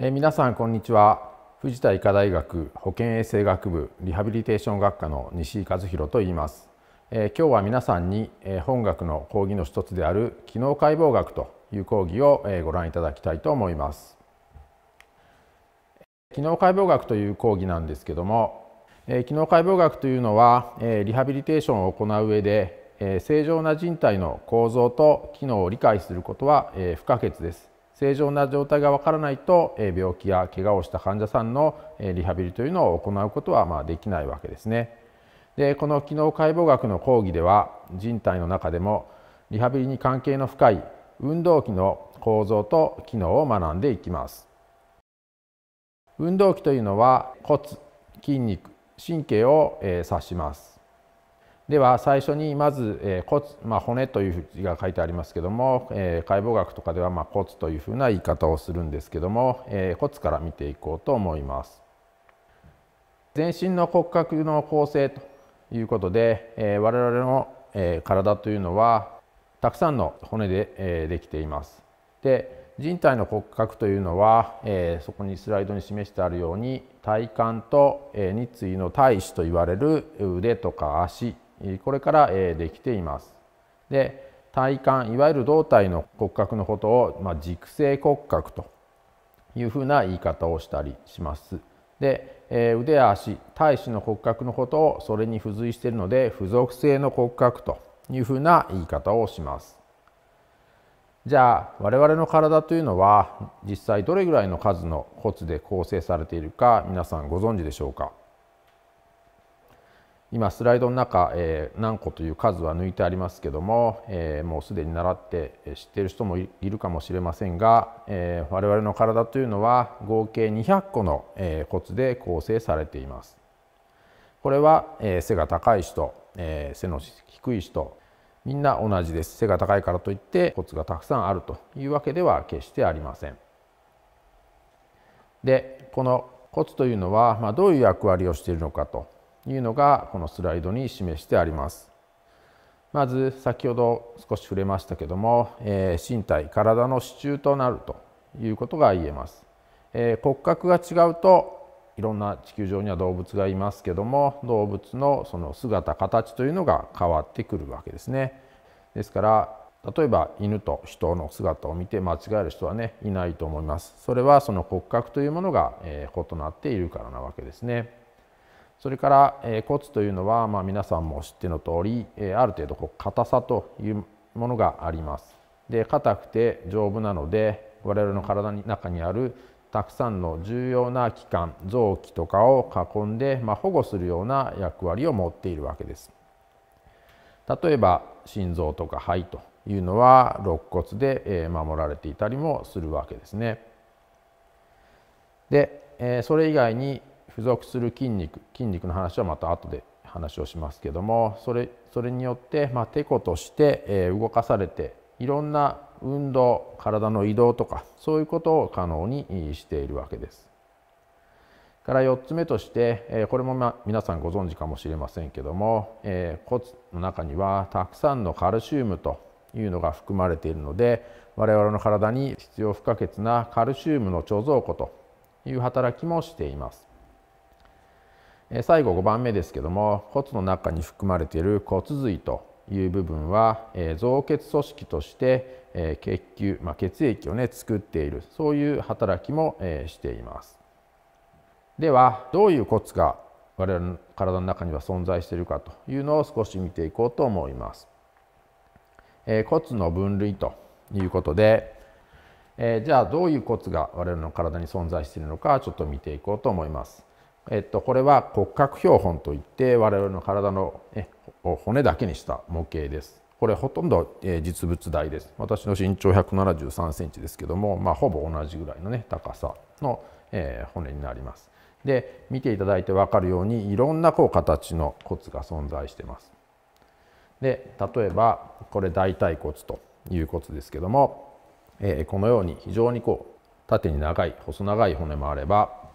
え皆さんこんにちは藤田医科大学保健衛生学部リハビリテーション学科の西井和弘と言います、え今日は皆さんに、え本学の講義の一つである機能解剖学という講義を、えご覧いただきたいと思います機能解剖学という講義なんですけども、え機能解剖学というのは、えリハビリテーションを行う上で、え正常な人体の構造と機能を理解することは、え不可欠です正常な状態がわからないと病気や怪我をした患者さんのリハビリというのを行うことはまできないわけですね。でこの機能解剖学の講義では人体の中でもリハビリに関係の深い運動器の構造と機能を学んでいきます。運動器というのは骨筋肉神経を指します。では最初にまず、えー、骨、まあ、骨という字が書いてありますけども、えー、解剖学とかではま骨というふうな言い方をするんですけども、えー、骨から見ていこうと思います。全身の骨格の構成ということで、え我々の、え体というのはたくさんの骨で、えできています。で人体の骨格というのは、えそこにスライドに示してあるように体幹と、えー、日椎の体脂といわれる腕とか足これからできています。で体幹いわゆる胴体の骨格のことを、まあ、軸性骨格というふうな言い方をしたりします。で、え腕や足体脂の骨格のことをそれに付随しているので付属性の骨格というふうな言い方をします。じゃあ我々の体というのは実際どれぐらいの数の骨で構成されているか皆さんご存知でしょうか今スライドの中、えー、何個という数は抜いてありますけども、えー、もうすでに習って知っている人もいるかもしれませんが、えー、我々の体というのは合計200個の、えー、骨で構成されています。これは、えー、背が高い人、えー、背の低い人みんな同じです背が高いからといって骨がたくさんあるというわけでは決してありません。でこの骨というのは、まあ、どういう役割をしているのかというのがこのスライドに示してあります。まず先ほど少し触れましたけども、えー、身体体の支柱となるということが言えます、えー、骨格が違うといろんな地球上には動物がいますけども動物のその姿形というのが変わってくるわけですねですから例えば犬と人の姿を見て間違える人はねいないと思いますそれはその骨格というものが、えー、異なっているからなわけですねそれから、えー、骨というのは、まあ、皆さんも知っての通り、えー、ある程度こう硬さというものがあります。で硬くて丈夫なので我々の体の中にあるたくさんの重要な器官臓器とかを囲んで、まあ、保護するような役割を持っているわけです。例えば心臓とか肺というのは肋骨で守られていたりもするわけですね。でそれ以外に付属する筋肉筋肉の話はまた後で話をしますけどもそれそれによって、まあ、てことして、え動かされていろんな運動体の移動とかそういうことを可能にしているわけです。から4つ目として、えこれも、ま、皆さんご存知かもしれませんけども、え骨の中にはたくさんのカルシウムというのが含まれているので我々の体に必要不可欠なカルシウムの貯蔵庫という働きもしています。最後5番目ですけども骨の中に含まれている骨髄という部分は、え造血組織として、え血球、まあ、血液をね作っているそういう働きも、えしていますではどういう骨が我々の体の中には存在しているかというのを少し見ていこうと思います、え骨の分類ということで、えじゃあどういう骨が我々の体に存在しているのかちょっと見ていこうと思いますえっと、これは骨格標本といって我々の体の骨だけにした模型です。これほとんど実物大です。私の身長173センチですけども、まあ、ほぼ同じぐらいのね高さの、えー、骨になります。で見ていただいて分かるようにいろんなこう形の骨が存在してます。で例えばこれ大腿骨という骨ですけども、えー、このように非常にこう縦に長い細長い骨もあれば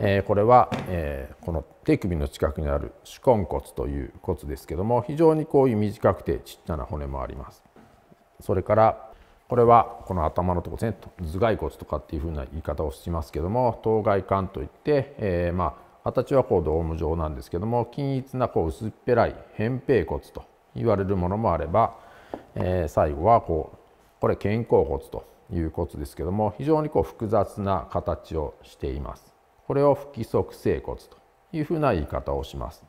えこれは、えこの手首の近くにある手根骨という骨ですけども非常にこういう短くてちっちゃな骨もあります。それからこれはこの頭のとこですね頭蓋骨とかっていうふうな言い方をしますけども頭蓋管といって、えー、まあ形はこうドーム状なんですけども均一なこう薄っぺらい扁平骨と言われるものもあれば、えー、最後はこうこれ肩甲骨という骨ですけども非常にこう複雑な形をしています。これを不規則整骨というふうな言い方をします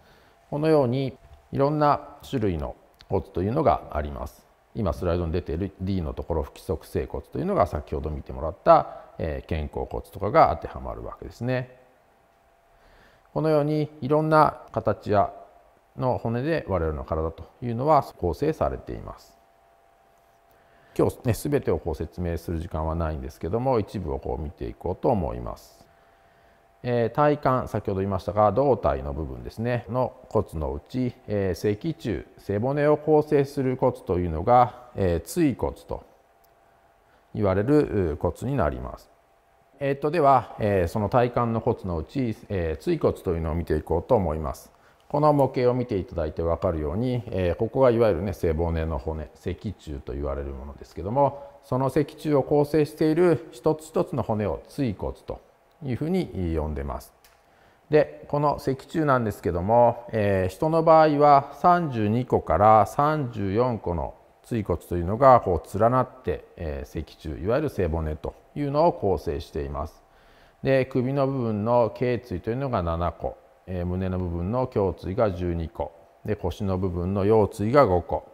このようにいろんな種類の骨というのがあります今スライドに出ている D のところ不規則整骨というのが先ほど見てもらった、え肩甲骨とかが当てはまるわけですねこのようにいろんな形やの骨で我々の体というのは構成されています今日ね全てをこう説明する時間はないんですけども一部をこう見ていこうと思いますえー、体幹先ほど言いましたが胴体の部分ですねの骨のうち、えー、脊柱背骨を構成する骨というのが、えー、椎骨と言われる骨になります。えー、っとでは、えー、その体幹の骨のうち、えー、椎骨というのを見ていこうと思います。この模型を見ていただいて分かるように、えー、ここがいわゆるね背骨の骨脊柱と言われるものですけどもその脊柱を構成している一つ一つの骨を椎骨というふうに呼んでます。でこの脊柱なんですけども、えー、人の場合は32個から34個の椎骨というのがこう連なって、えー、脊柱いわゆる背骨というのを構成しています。で首の部分の頸椎というのが7個、えー、胸の部分の胸椎が12個で腰の部分の腰椎が5個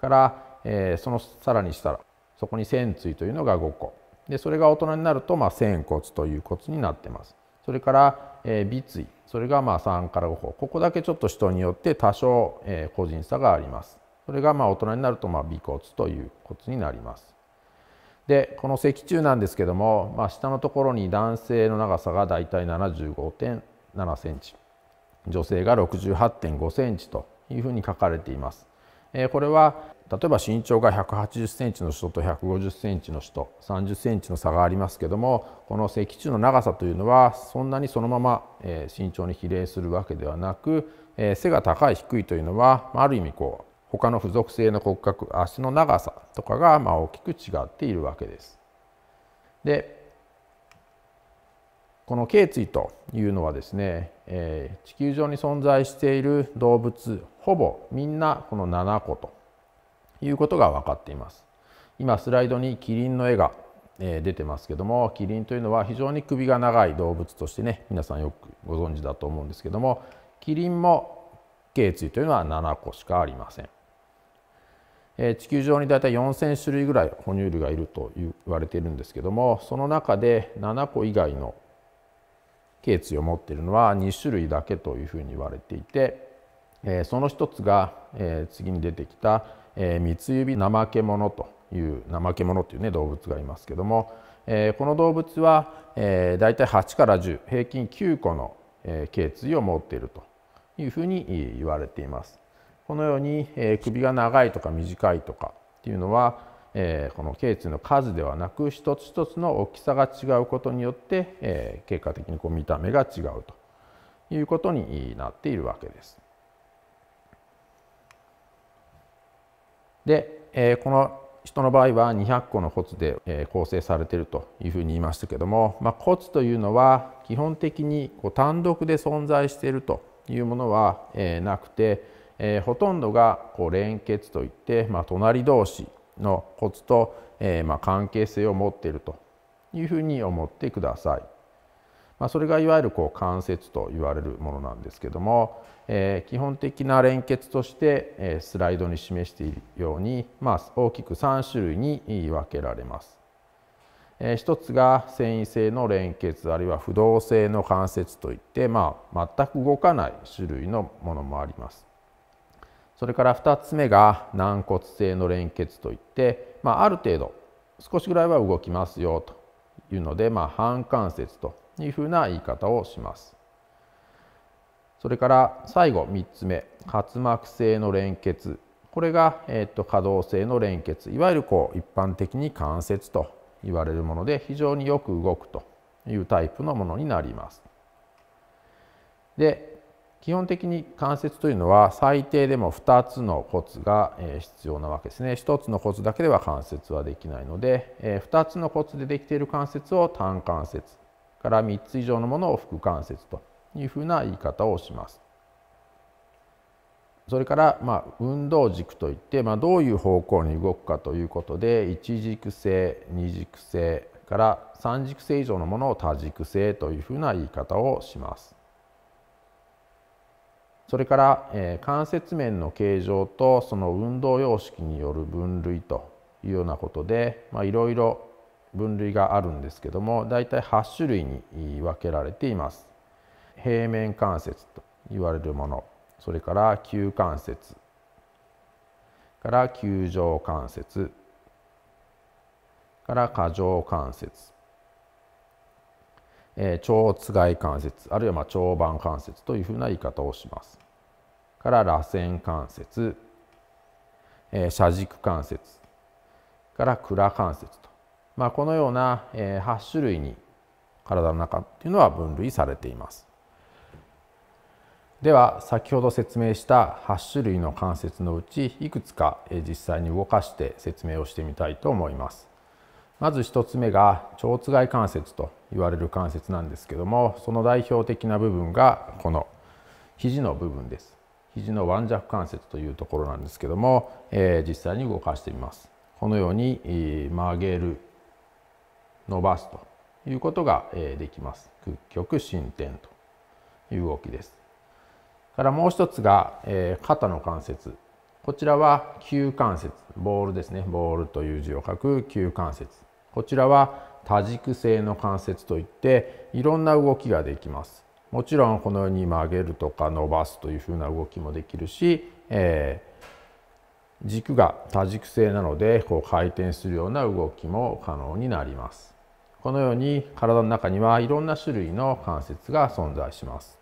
から、えー、そのさらにしたらそこに仙椎というのが5個でそれが大人になると、まあ、仙骨という骨になってます。それから、えー、鼻椎それがまあ3から5歩ここだけちょっと人によって多少、えー、個人差があります。それがまあ大人になるとまあ尾骨という骨になります。でこの脊柱なんですけども、まあ、下のところに男性の長さがだいたい75.7センチ女性が68.5センチというふうに書かれています。えー、これは例えば身長が1 8 0ンチの人と1 5 0ンチの人3 0ンチの差がありますけどもこの脊柱の長さというのはそんなにそのまま身長に比例するわけではなく背が高い低いというのはある意味こう他の付属性の骨格足の長さとかがま大きく違っているわけです。でこの頸椎というのはですね、え地球上に存在している動物ほぼみんなこの7個ということが分かっています。今スライドにキリンの絵が出てますけどもキリンというのは非常に首が長い動物としてね皆さんよくご存知だと思うんですけどもキリンも頸椎というのは7個しかありません。地球上にだいたい4,000種類ぐらい哺乳類がいると言われているんですけどもその中で7個以外の頸椎を持っているのは2種類だけというふうに言われていてその一つが次に出てきたえー、三つ指怠け者という怠け者という、ね、動物がいますけども、えー、この動物は、えー、大体8から10平均9個の、えー、頸椎を持っているというふうに言われています。このように、えー、首が長いとか短いとかっていうのは、えー、この頸椎の数ではなく一つ一つの大きさが違うことによって、えー、結果的にこう見た目が違うということになっているわけです。で、えこの人の場合は200個の骨で構成されているというふうに言いましたけども、まあ、骨というのは基本的にこう単独で存在しているというものは、えなくて、えほとんどがこう連結といって、まあ、隣同士の骨と、えまあ、関係性を持っているというふうに思ってください。まあ、それがいわゆるこう関節と言われるものなんですけども、えー、基本的な連結として、えスライドに示しているように、まあ、大きく3種類に分けられます。えー、一つが繊維性の連結あるいは不動性の関節といって、まあ、全く動かない種類のものもあります。それから2つ目が軟骨性の連結といって、まあ、ある程度少しぐらいは動きますよというので、まあ、半関節というふうな言い方をします。それから最後3つ目滑膜性の連結これが、えー、と可動性の連結いわゆるこう一般的に関節と言われるもので非常によく動くというタイプのものになります。で基本的に関節というのは最低でも2つの骨が必要なわけですね1つの骨だけでは関節はできないので2つの骨でできている関節を単関節から3つ以上のものを副関節というふうな言い方をします。それから、まあ、運動軸といって、まあ、どういう方向に動くかということで一軸性二軸性から三軸性以上のものを多軸性というふうな言い方をします。それから、えー、関節面の形状とその運動様式による分類というようなことでいろいろ分類があるんですけども大体8種類に分けられています。平面関節と言われるものそれから球関節から球状関節から過剰関節えー、腸つがい関節あるいはま腸盤関節というふうな言い方をします。から螺旋関節、えー、車軸関節から蔵関節とまあ、このような8種類に体の中っていうのは分類されていますでは先ほど説明した8種類の関節のうちいくつか実際に動かして説明をしてみたいと思いますまず1つ目が腸つ外関節と言われる関節なんですけどもその代表的な部分がこの肘の部分です肘の腕弱関節というところなんですけども、えー、実際に動かしてみますこのようにえ曲げる伸ばすということができます。屈曲伸展という動きです。からもう一つが、え肩の関節。こちらは球関節。ボールですね。ボールという字を書く球関節。こちらは多軸性の関節といっていろんな動きができます。もちろんこのように曲げるとか伸ばすというふうな動きもできるし、えー、軸が多軸性なのでこう回転するような動きも可能になります。このように体の中にはいろんな種類の関節が存在します。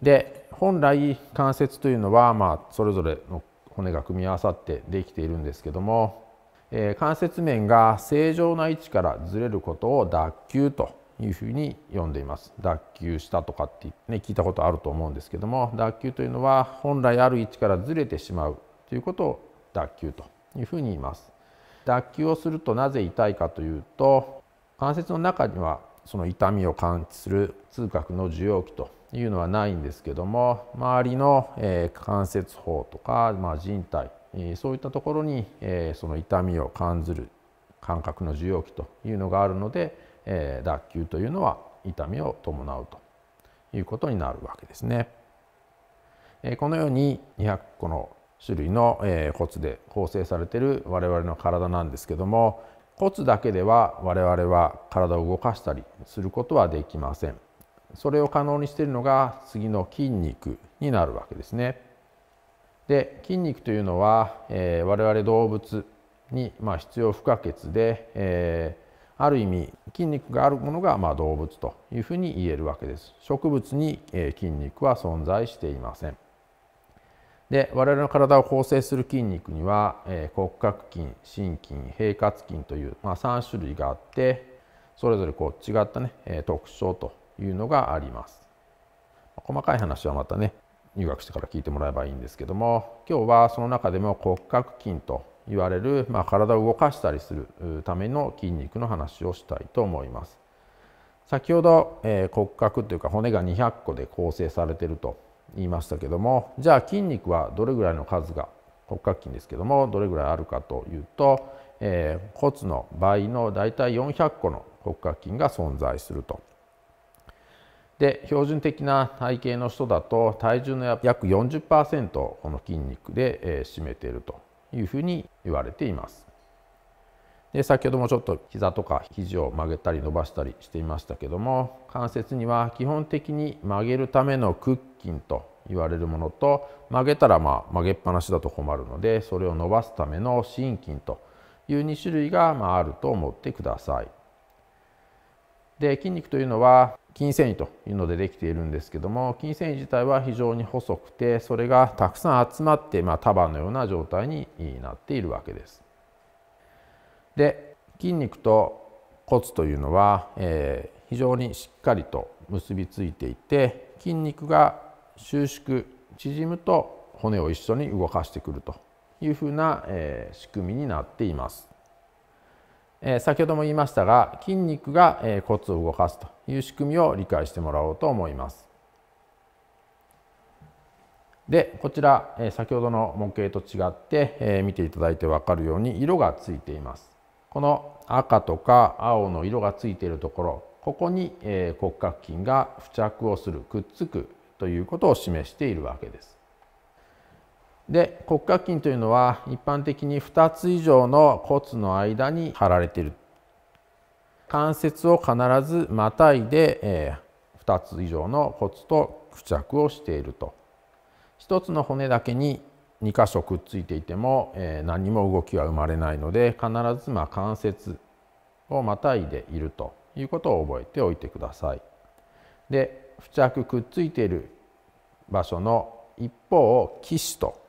で本来関節というのは、まあ、それぞれの骨が組み合わさってできているんですけども、えー、関節面が正常な位置からずれることを脱臼というふうに呼んでいます脱臼したとかって、ね、聞いたことあると思うんですけども脱臼というのは本来ある位置からずれてしまうということを脱臼というふうに言います。脱臼をするとなぜ痛いかというと関節の中にはその痛みを感知する痛覚の受容器というのはないんですけども周りの、え関節包とか、まあ、人体、えそういったところに、えその痛みを感じる感覚の受容器というのがあるので、え脱臼というのは痛みを伴うということになるわけですね。このように200個の種類の、え骨で構成されている我々の体なんですけども骨だけでは我々は体を動かしたりすることはできませんそれを可能にしているのが次の筋肉になるわけですねで筋肉というのは、えー、我々動物に、まあ、必要不可欠で、えー、ある意味筋肉があるものが、まあ、動物というふうに言えるわけです植物に、えー、筋肉は存在していませんで我々の体を構成する筋肉には、えー、骨格筋心筋平滑筋という、まあ、3種類があってそれぞれこう違ったね、えー、特徴というのがあります細かい話はまたね入学してから聞いてもらえばいいんですけども今日はその中でも骨格筋と言われる、まあ、体を動かしたりするための筋肉の話をしたいと思います先ほど、えー、骨格というか骨が200個で構成されていると言いましたけどもじゃあ筋肉はどれぐらいの数が骨格筋ですけどもどれぐらいあるかというと、えー、骨の倍のだいたい400個の骨格筋が存在すると。で標準的な体型の人だと体重の約40%この筋肉で、えー、占めているというふうに言われています。で先ほどもちょっと膝とか肘を曲げたり伸ばしたりしていましたけども関節には基本的に曲げるための屈筋と言われるものと曲げたらまあ曲げっぱなしだと困るのでそれを伸ばすための伸筋という2種類がまあると思ってください。で筋肉というのは筋繊維というのでできているんですけども筋繊維自体は非常に細くてそれがたくさん集まって、まあ、束のような状態になっているわけです。で筋肉と骨というのは、えー、非常にしっかりと結びついていて筋肉が収縮縮むと骨を一緒に動かしてくるというふうな、え仕組みになっています。え先ほども言いましたが筋肉が、え骨を動かすという仕組みを理解してもらおうと思います。でこちら、え先ほどの模型と違って、え見ていただいて分かるように色がついています。この赤とか青の色がついているところここに、え骨格筋が付着をするくっつくということを示しているわけです。で骨格筋というのは一般的に2つ以上の骨の間に張られている関節を必ずまたいで、えー、2つ以上の骨と付着をしていると1つの骨だけに2箇所くっついていても、えー、何も動きは生まれないので必ずま関節をまたいでいるということを覚えておいてください。で付着くっついている場所の一方を騎士と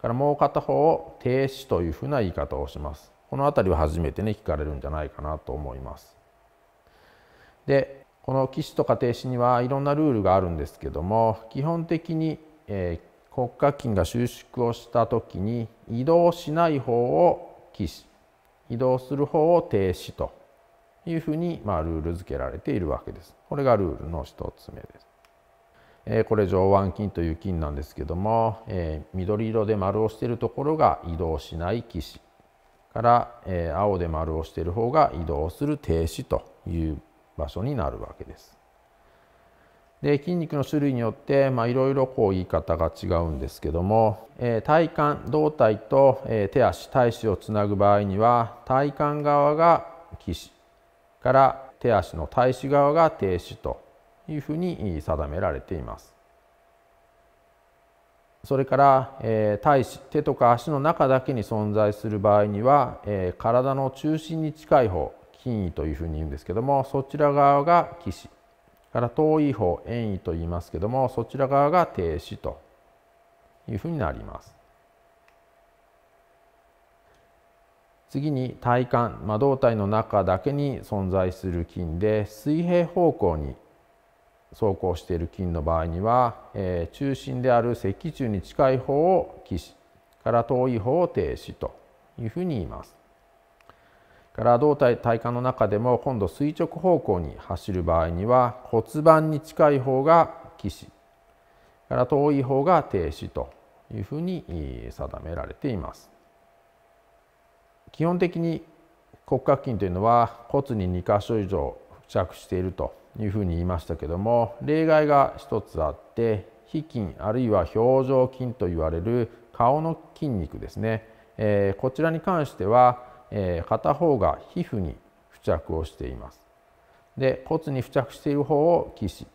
からもう片方を停止というふうな言い方をします。この辺りは初めてね聞かれるんじゃないかなと思います。でこの騎士とか停止にはいろんなルールがあるんですけども基本的に、えー、国家金が収縮をした時に移動しない方を騎士移動する方を停止というふうに、まあ、ルール付けられているわけです。これがルールの1つ目です。えこれ上腕筋という筋なんですけども、え緑色で丸をしているところが移動しない騎士から、え青で丸をしている方が移動する停止という場所になるわけです。で筋肉の種類によっていろいろこう言い方が違うんですけども、え体幹胴体と、え手足体脂をつなぐ場合には体幹側が騎士から手足の体脂側が停止というふうに定められています。それから、えー、体し手とか足の中だけに存在する場合には、えー、体の中心に近い方筋位というふうに言うんですけどもそちら側が起脂から遠い方遠位と言いますけどもそちら側が停止というふうになります。次に体幹、まあ、胴体の中だけに存在する筋で水平方向に走行している金の場合には、えー、中心である脊柱に近い方を死から遠い方を停止というふうに言います。から胴体体幹の中でも今度垂直方向に走る場合には骨盤に近い方がから遠い方が停止というふうに定められています。基本的に骨格筋というのは骨に2箇所以上付着しているというふうに言いましたけども例外が一つあって皮筋あるいは表情筋と言われる顔の筋肉ですね、えー、こちらに関しては、えー、片方が皮膚に付着をしていますで骨に付着している方を起死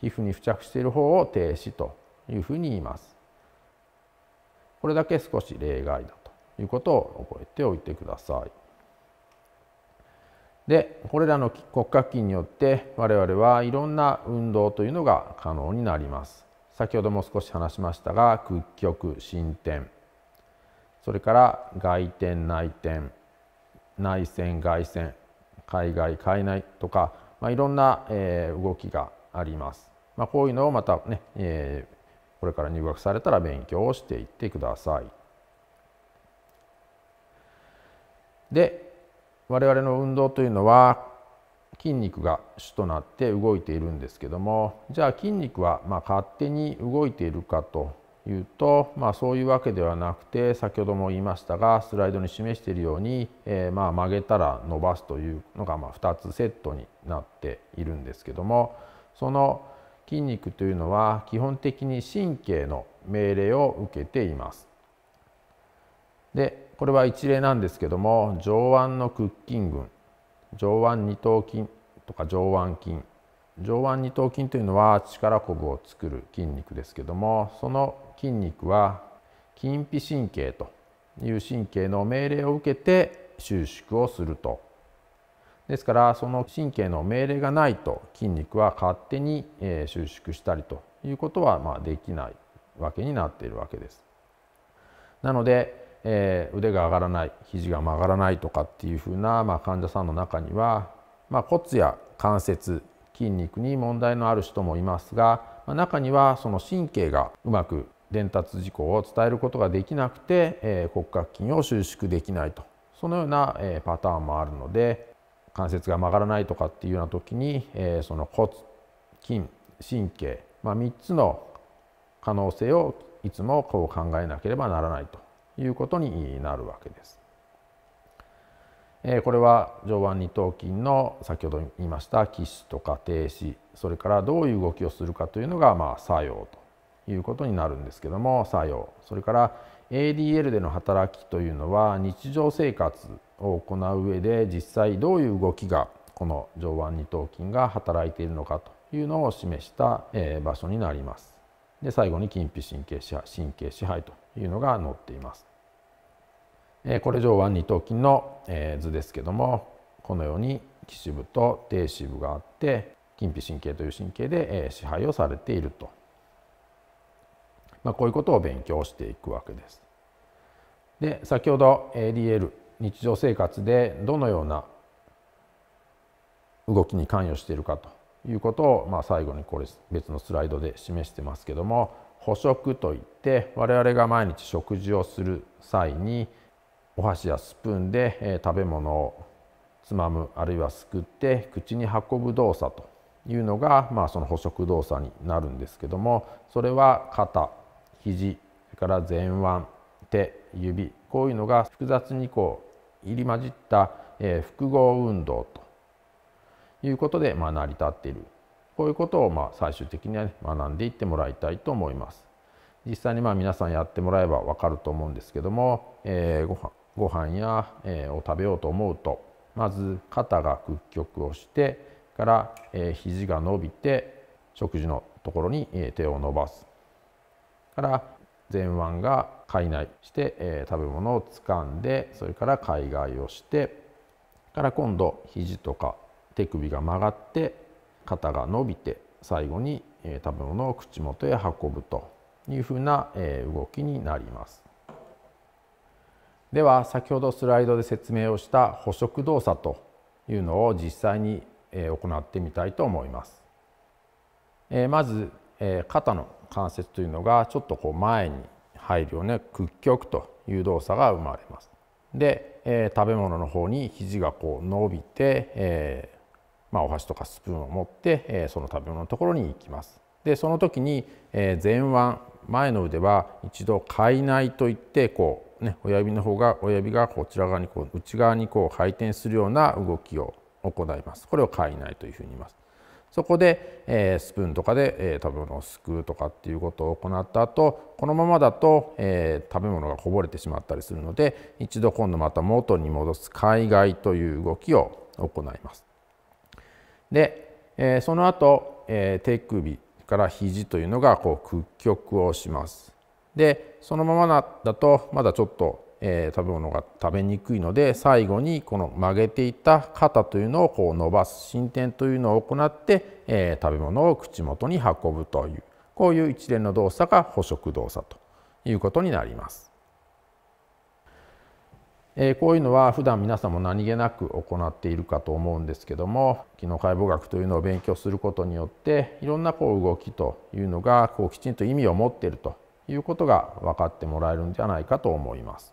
皮膚に付着している方を停止というふうに言いますこれだけ少し例外だということを覚えておいてください。でこれらの骨格筋によって我々はいろんな運動というのが可能になります先ほども少し話しましたが屈曲伸展それから外転内転内線外旋海外海内とか、まあ、いろんな、えー、動きがあります、まあ、こういうのをまたね、えー、これから入学されたら勉強をしていってくださいで我々の運動というのは筋肉が主となって動いているんですけどもじゃあ筋肉はま勝手に動いているかというと、まあ、そういうわけではなくて先ほども言いましたがスライドに示しているように、えー、ま曲げたら伸ばすというのがま2つセットになっているんですけどもその筋肉というのは基本的に神経の命令を受けています。でこれは一例なんですけども上腕の屈筋群上腕二頭筋とか上腕筋上腕二頭筋というのは力こぶを作る筋肉ですけどもその筋肉は筋皮神経という神経の命令を受けて収縮をするとですからその神経の命令がないと筋肉は勝手に収縮したりということはまできないわけになっているわけです。なのでえー、腕が上がらない肘が曲がらないとかっていうふうな、まあ、患者さんの中には、まあ、骨や関節筋肉に問題のある人もいますが、まあ、中にはその神経がうまく伝達事項を伝えることができなくて、えー、骨格筋を収縮できないとそのような、えー、パターンもあるので関節が曲がらないとかっていうような時に、えー、その骨筋神経、まあ、3つの可能性をいつもこう考えなければならないということになるわけです。これは上腕二頭筋の先ほど言いました起死とか停止それからどういう動きをするかというのがまあ作用ということになるんですけども作用それから ADL での働きというのは日常生活を行う上で実際どういう動きがこの上腕二頭筋が働いているのかというのを示した場所になります。で最後に筋皮神経支配神経支配というのが載っています。これ上腕二頭筋の図ですけどもこのように基支部と低支部があって筋皮神経という神経で支配をされていると、まあ、こういうことを勉強していくわけです。で先ほど ADL 日常生活でどのような動きに関与しているかということを、まあ、最後にこれ別のスライドで示してますけども補食といって我々が毎日食事をする際にお箸やスプーンで、え食べ物をつまむあるいはすくって口に運ぶ動作というのが、まあ、その捕食動作になるんですけどもそれは肩肘それから前腕手指こういうのが複雑にこう入り混じった、え複合運動ということで、まあ、成り立っているこういうことをまあ最終的には、ね、学んでいってもらいたいと思います。実際にまあ皆さんやってもらえば分かると思うんですけども、えー、ご飯ご飯や、えー、を食べようと思うとまず肩が屈曲をしてから、えー、肘が伸びて食事のところに、え手を伸ばすから前腕が海内して、え食べ物を掴んでそれから海外をしてから今度肘とか手首が曲がって肩が伸びて最後に食べ物を口元へ運ぶというふうな動きになります。では先ほどスライドで説明をした捕食動作というのを実際に行ってみたいと思います。まず肩の関節というのがちょっとこう前に入るような屈曲という動作が生まれます。で食べ物の方に肘がこう伸びてまあ、お箸とかスプーンを持って、えー、その食べ物のところに行きます。でその時に、えー、前腕前の腕は一度海内といってこう、ね、親指の方が親指がこちら側にこう内側にこう回転するような動きを行います。これを海内というふうに言います。そこで、えー、スプーンとかで、えー、食べ物をすくうとかっていうことを行った後このままだと、えー、食べ物がこぼれてしまったりするので一度今度また元に戻す海外という動きを行います。で、えー、その後、えー、手首から肘というのがこう屈曲をします。でそのままだとまだちょっと、えー、食べ物が食べにくいので最後にこの曲げていた肩というのをこう伸ばす進展というのを行って、えー、食べ物を口元に運ぶというこういう一連の動作が捕食動作ということになります。えこういうのは普段皆さんも何気なく行っているかと思うんですけども機能解剖学というのを勉強することによっていろんなこう動きというのがこうきちんと意味を持っているということが分かってもらえるんじゃないかと思います。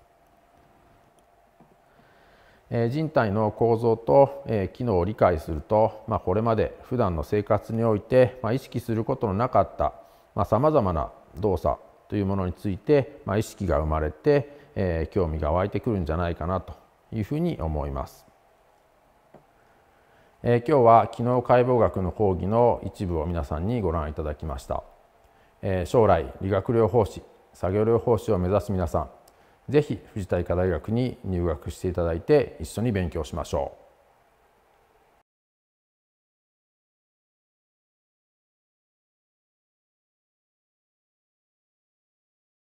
え人体の構造と、え機能を理解すると、まあ、これまで普段の生活において、まあ、意識することのなかったさまざ、まな動作というものについて、まあ、意識が生まれてえー、興味が湧いてくるんじゃないかなというふうに思います。えー、今日は機能解剖学の講義の一部を皆さんにご覧いただきました。えー、将来理学療法士作業療法士を目指す皆さん是非藤田医科大学に入学していただいて一緒に勉強しましょう。